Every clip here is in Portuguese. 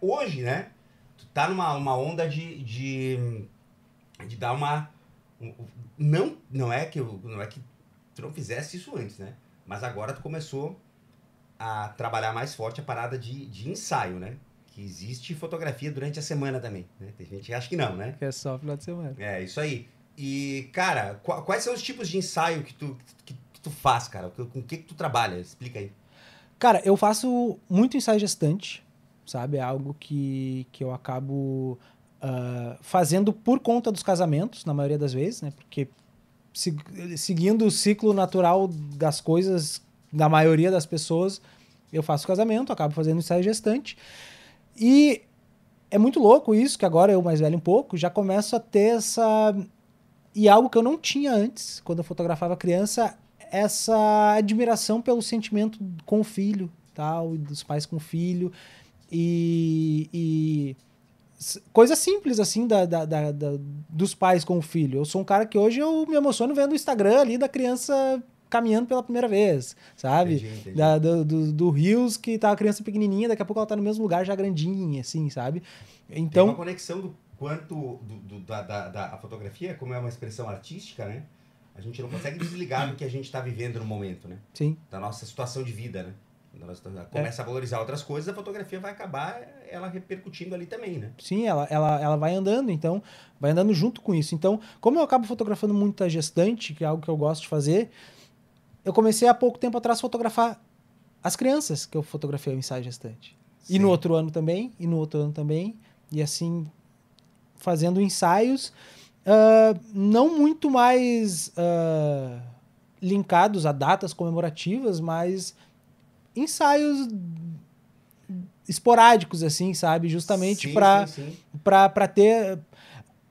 hoje, né? Tu tá numa uma onda de, de, de dar uma. Não, não é que não é que tu não fizesse isso antes, né? Mas agora tu começou a trabalhar mais forte a parada de, de ensaio, né? Que existe fotografia durante a semana também, né? Tem gente que acha que não, né? Que é só final de semana. É, isso aí. E, cara, qu quais são os tipos de ensaio que tu, que, que tu faz, cara? Com o que, que tu trabalha? Explica aí. Cara, eu faço muito ensaio gestante sabe? É algo que, que eu acabo uh, fazendo por conta dos casamentos, na maioria das vezes, né? Porque se, seguindo o ciclo natural das coisas, da maioria das pessoas, eu faço casamento, acabo fazendo ensaio gestante. E é muito louco isso, que agora eu mais velho um pouco, já começo a ter essa... E algo que eu não tinha antes, quando eu fotografava criança, essa admiração pelo sentimento com o filho, tal, e dos pais com o filho. E, e coisa simples, assim, da, da, da, da, dos pais com o filho. Eu sou um cara que hoje eu me emociono vendo o Instagram ali da criança caminhando pela primeira vez, sabe? Entendi, entendi. Da, do, do, do, Rios, que tá a criança pequenininha, daqui a pouco ela tá no mesmo lugar, já grandinha, assim, sabe? Então... Tem uma conexão do quanto do, da, da, da fotografia, como é uma expressão artística, né? A gente não consegue desligar do que a gente está vivendo no momento, né? Sim. Da nossa situação de vida, né? É. começa é. a valorizar outras coisas, a fotografia vai acabar eh, ela repercutindo ali também, né? Sim, ela, ela, ela vai andando, então, vai andando junto com isso. Então, como eu acabo fotografando muita gestante, que é algo que eu gosto de fazer, eu comecei há pouco tempo atrás a fotografar as crianças que eu fotografei o ensaio gestante. Sim. E no outro ano também, e no outro ano também, e assim, fazendo ensaios uh, não muito mais uh, linkados a datas comemorativas, mas ensaios esporádicos, assim, sabe? Justamente para ter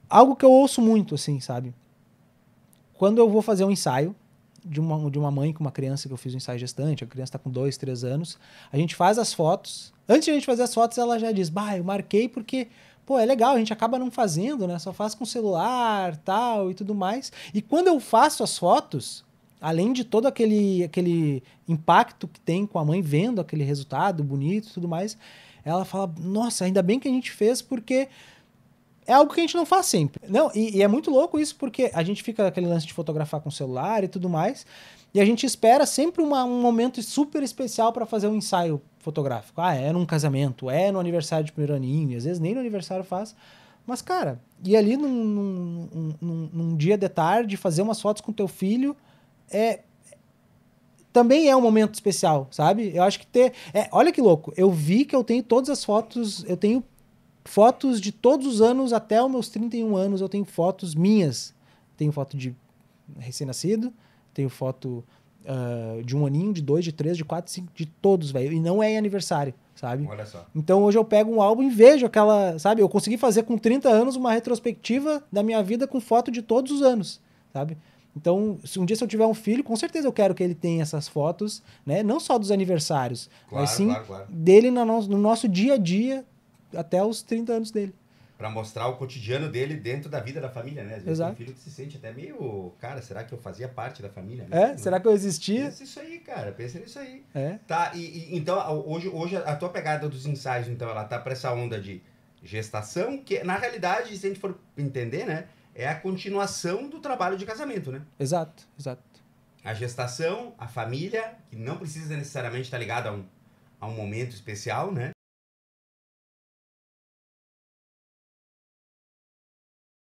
algo que eu ouço muito, assim, sabe? Quando eu vou fazer um ensaio de uma, de uma mãe com uma criança que eu fiz um ensaio gestante, a criança está com dois, três anos, a gente faz as fotos. Antes de a gente fazer as fotos, ela já diz, bah, eu marquei porque pô, é legal, a gente acaba não fazendo, né? Só faz com celular, tal e tudo mais. E quando eu faço as fotos, além de todo aquele, aquele impacto que tem com a mãe vendo aquele resultado bonito e tudo mais, ela fala: Nossa, ainda bem que a gente fez, porque é algo que a gente não faz sempre. Não, e, e, é muito louco isso, porque a gente fica aquele lance de fotografar com celular e tudo mais, e a gente espera sempre uma, um momento super especial para fazer um ensaio fotográfico. Ah, é num casamento, é no aniversário de primeiro aninho, às vezes nem no aniversário faz. Mas, cara, e ali num, num, num, num dia de tarde, fazer umas fotos com teu filho é também é um momento especial, sabe? Eu acho que ter. É, olha que louco, eu vi que eu tenho todas as fotos, eu tenho fotos de todos os anos até os meus 31 anos, eu tenho fotos minhas. Tenho foto de recém-nascido, tenho foto uh, de um aninho, de dois, de três, de quatro, cinco, de todos, velho. E não é em aniversário, sabe? Olha só. Então hoje eu pego um álbum e vejo aquela, sabe? Eu consegui fazer com 30 anos uma retrospectiva da minha vida com foto de todos os anos, sabe? Então, se um dia se eu tiver um filho, com certeza eu quero que ele tenha essas fotos, né? Não só dos aniversários, claro, mas sim claro, claro. dele no, no nosso dia a dia até os 30 anos dele para mostrar o cotidiano dele dentro da vida da família, né? Às vezes Exato. tem filho que se sente até meio, cara, será que eu fazia parte da família? É, Não. será que eu existia? Pensa isso aí, cara, pensa nisso aí. É. Tá, e, e, então hoje, hoje a tua pegada dos ensaios, então, ela tá para essa onda de gestação, que na realidade, se a gente for entender, né? é a continuação do trabalho de casamento, né? Exato, exato. A gestação, a família, que não precisa necessariamente estar ligada a um, a um momento especial, né?